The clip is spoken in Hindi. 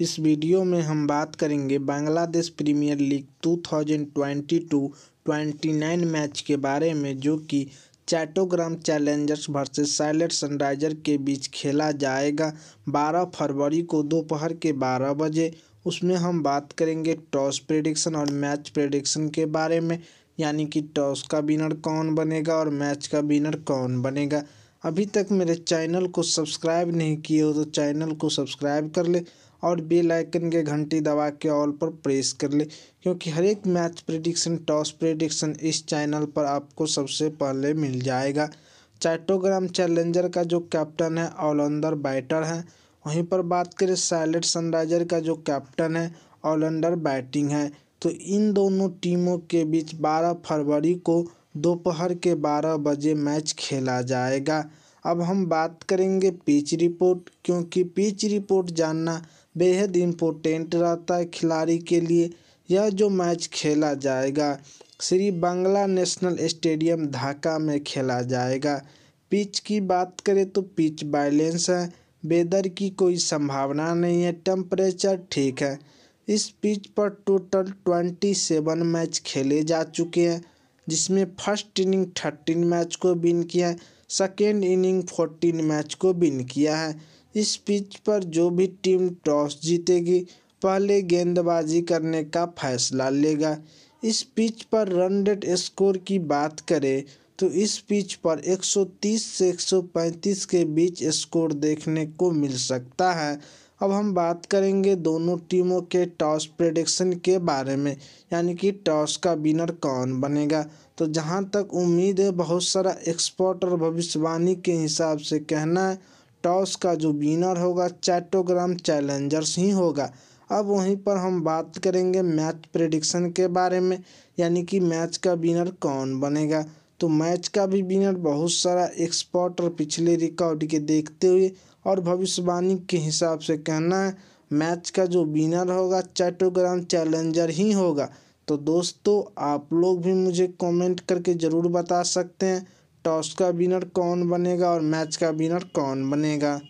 इस वीडियो में हम बात करेंगे बांग्लादेश प्रीमियर लीग 2022-29 मैच के बारे में जो कि Chattogram challengers versus Sylhet sunriser के बीच खेला जाएगा 12 फरवरी को दोपहर के 12 बजे उसमें हम बात करेंगे टॉस प्रेडिक्शन और मैच प्रेडिक्शन के बारे में यानी कि टॉस का विनर कौन बनेगा और मैच का विनर कौन बनेगा अभी तक मेरे चैनल को सब्सक्राइब नहीं किए हो तो चैनल को सब्सक्राइब कर ले और बेल आइकन के घंटी दबा के ऑल पर प्रेस कर ले क्योंकि हर एक मैच प्रिडिक्शन टॉस प्रिडिक्शन इस चैनल पर आपको सबसे पहले मिल जाएगा चैटोग्राम चैलेंजर का जो कैप्टन है ऑलराउंडर बैटर है वहीं पर बात करें सैलेट सनराइजर का जो कैप्टन है ऑलराउंडर बैटिंग है तो इन दोनों टीमों के बीच 12 फरवरी को दोपहर के 12 बजे मैच खेला जाएगा अब हम बात करेंगे पिच रिपोर्ट क्योंकि पिच रिपोर्ट जानना बेहद इम्पोर्टेंट रहता है खिलाड़ी के लिए यह जो मैच खेला जाएगा श्री बांग्ला नेशनल स्टेडियम ढाका में खेला जाएगा पिच की बात करें तो पिच बैलेंस है वेदर की कोई संभावना नहीं है टेम्परेचर ठीक है इस पिच पर टोटल ट्वेंटी सेवन मैच खेले जा चुके हैं जिसमें फर्स्ट इनिंग थर्टीन मैच को विन किया है सेकेंड इनिंग फोर्टीन मैच को विन किया है इस पिच पर जो भी टीम टॉस जीतेगी पहले गेंदबाजी करने का फैसला लेगा इस पिच पर रन रेट स्कोर की बात करें तो इस पिच पर 130 से 135 के बीच स्कोर देखने को मिल सकता है अब हम बात करेंगे दोनों टीमों के टॉस प्रेडिक्शन के बारे में यानी कि टॉस का विनर कौन बनेगा तो जहां तक उम्मीद है बहुत सारा एक्सपर्ट और भविष्यवाणी के हिसाब से कहना है टॉस का जो विनर होगा चैटोग्राम चैलेंजर्स ही होगा अब वहीं पर हम बात करेंगे मैच प्रेडिक्शन के बारे में यानी कि मैच का विनर कौन बनेगा तो मैच का भी विनर बहुत सारा एक्सपर्ट और पिछले रिकॉर्ड के देखते हुए और भविष्यवाणी के हिसाब से कहना है मैच का जो विनर होगा चैटोग्राम चैलेंजर ही होगा तो दोस्तों आप लोग भी मुझे कमेंट करके ज़रूर बता सकते हैं टॉस का विनर कौन बनेगा और मैच का विनर कौन बनेगा